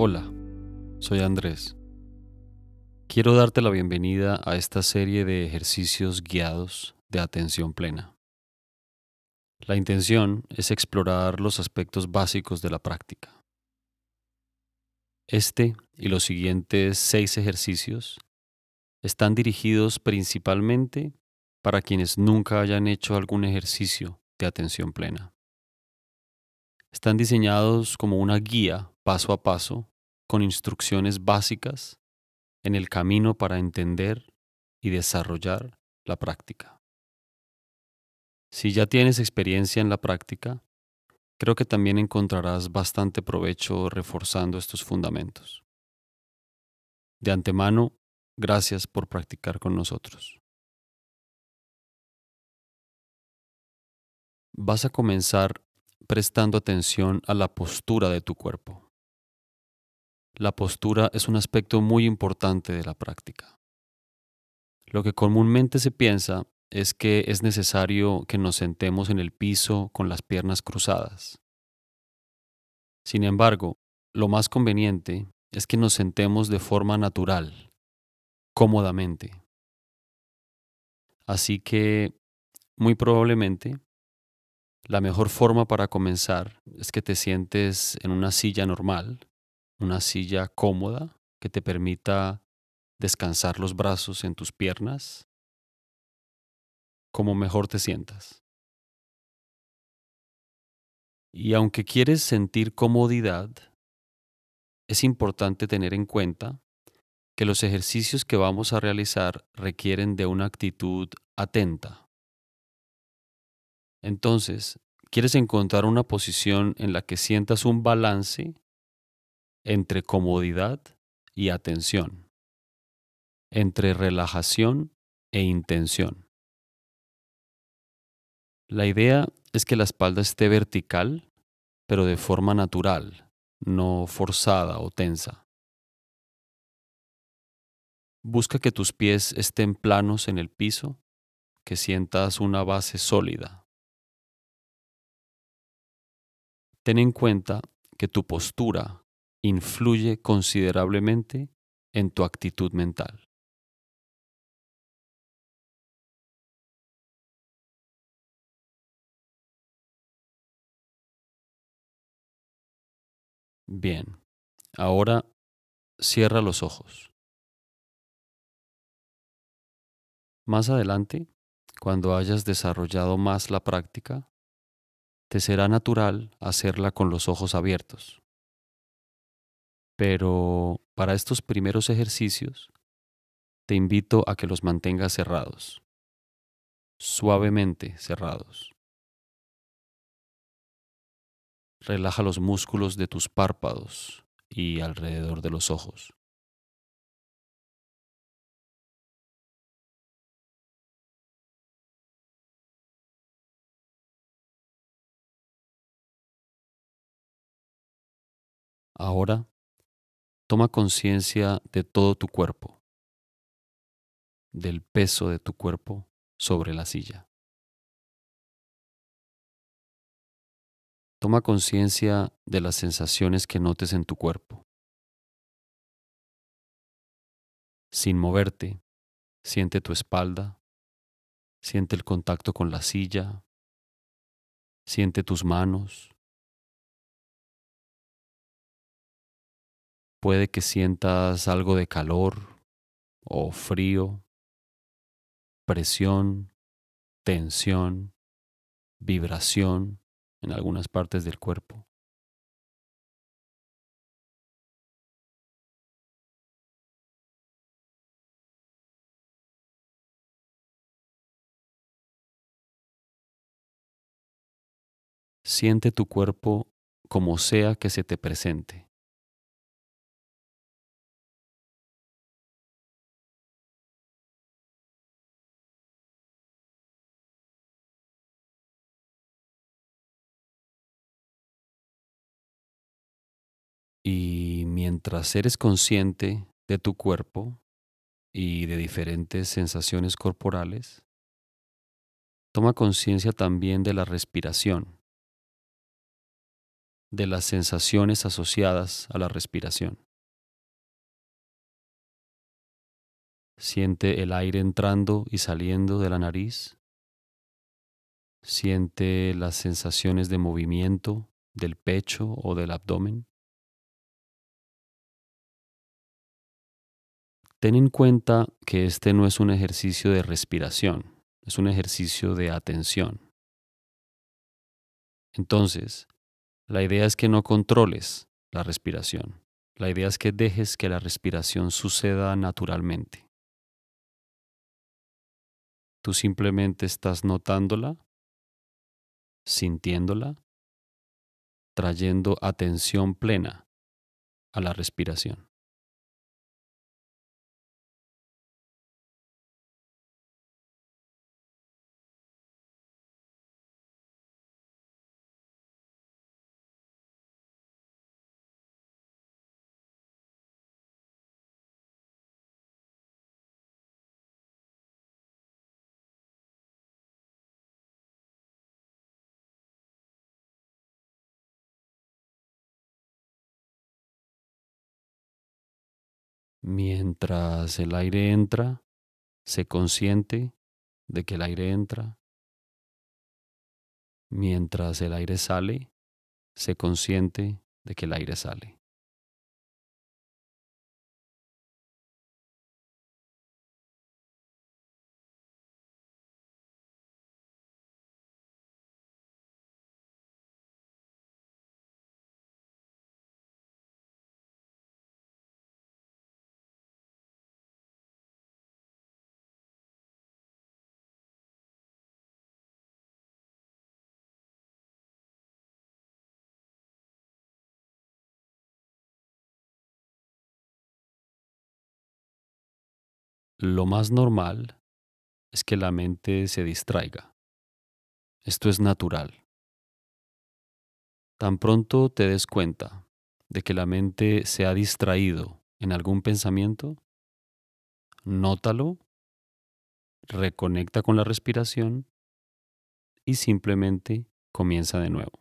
Hola, soy Andrés. Quiero darte la bienvenida a esta serie de ejercicios guiados de atención plena. La intención es explorar los aspectos básicos de la práctica este y los siguientes seis ejercicios están dirigidos principalmente para quienes nunca hayan hecho algún ejercicio de atención plena. Están diseñados como una guía paso a paso con instrucciones básicas en el camino para entender y desarrollar la práctica. Si ya tienes experiencia en la práctica, Creo que también encontrarás bastante provecho reforzando estos fundamentos. De antemano, gracias por practicar con nosotros. Vas a comenzar prestando atención a la postura de tu cuerpo. La postura es un aspecto muy importante de la práctica. Lo que comúnmente se piensa es que es necesario que nos sentemos en el piso con las piernas cruzadas. Sin embargo, lo más conveniente es que nos sentemos de forma natural, cómodamente. Así que, muy probablemente, la mejor forma para comenzar es que te sientes en una silla normal, una silla cómoda que te permita descansar los brazos en tus piernas como mejor te sientas. Y aunque quieres sentir comodidad, es importante tener en cuenta que los ejercicios que vamos a realizar requieren de una actitud atenta. Entonces, quieres encontrar una posición en la que sientas un balance entre comodidad y atención, entre relajación e intención. La idea es que la espalda esté vertical, pero de forma natural, no forzada o tensa. Busca que tus pies estén planos en el piso, que sientas una base sólida. Ten en cuenta que tu postura influye considerablemente en tu actitud mental. Bien, ahora cierra los ojos. Más adelante, cuando hayas desarrollado más la práctica, te será natural hacerla con los ojos abiertos. Pero para estos primeros ejercicios, te invito a que los mantengas cerrados, suavemente cerrados. Relaja los músculos de tus párpados y alrededor de los ojos. Ahora, toma conciencia de todo tu cuerpo, del peso de tu cuerpo sobre la silla. Toma conciencia de las sensaciones que notes en tu cuerpo. Sin moverte, siente tu espalda, siente el contacto con la silla, siente tus manos. Puede que sientas algo de calor o frío, presión, tensión, vibración en algunas partes del cuerpo. Siente tu cuerpo como sea que se te presente. Y mientras eres consciente de tu cuerpo y de diferentes sensaciones corporales, toma conciencia también de la respiración, de las sensaciones asociadas a la respiración. Siente el aire entrando y saliendo de la nariz. Siente las sensaciones de movimiento del pecho o del abdomen. Ten en cuenta que este no es un ejercicio de respiración, es un ejercicio de atención. Entonces, la idea es que no controles la respiración, la idea es que dejes que la respiración suceda naturalmente. Tú simplemente estás notándola, sintiéndola, trayendo atención plena a la respiración. Mientras el aire entra, se consciente de que el aire entra. Mientras el aire sale, se consciente de que el aire sale. lo más normal es que la mente se distraiga. Esto es natural. Tan pronto te des cuenta de que la mente se ha distraído en algún pensamiento, nótalo, reconecta con la respiración y simplemente comienza de nuevo.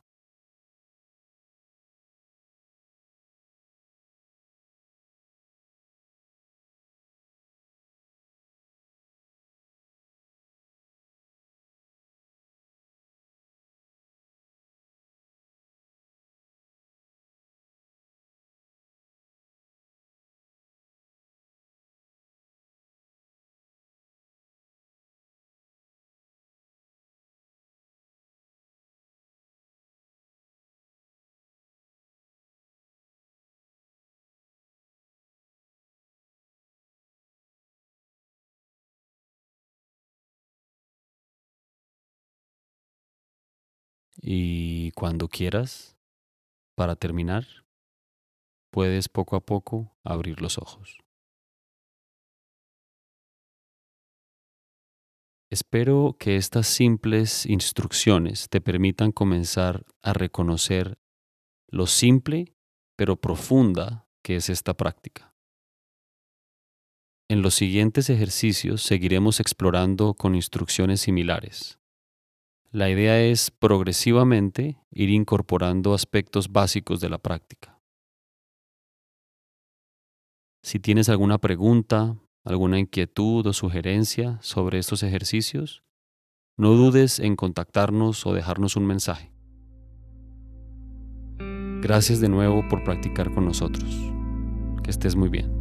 Y cuando quieras, para terminar, puedes poco a poco abrir los ojos. Espero que estas simples instrucciones te permitan comenzar a reconocer lo simple pero profunda que es esta práctica. En los siguientes ejercicios seguiremos explorando con instrucciones similares, la idea es progresivamente ir incorporando aspectos básicos de la práctica. Si tienes alguna pregunta, alguna inquietud o sugerencia sobre estos ejercicios, no dudes en contactarnos o dejarnos un mensaje. Gracias de nuevo por practicar con nosotros. Que estés muy bien.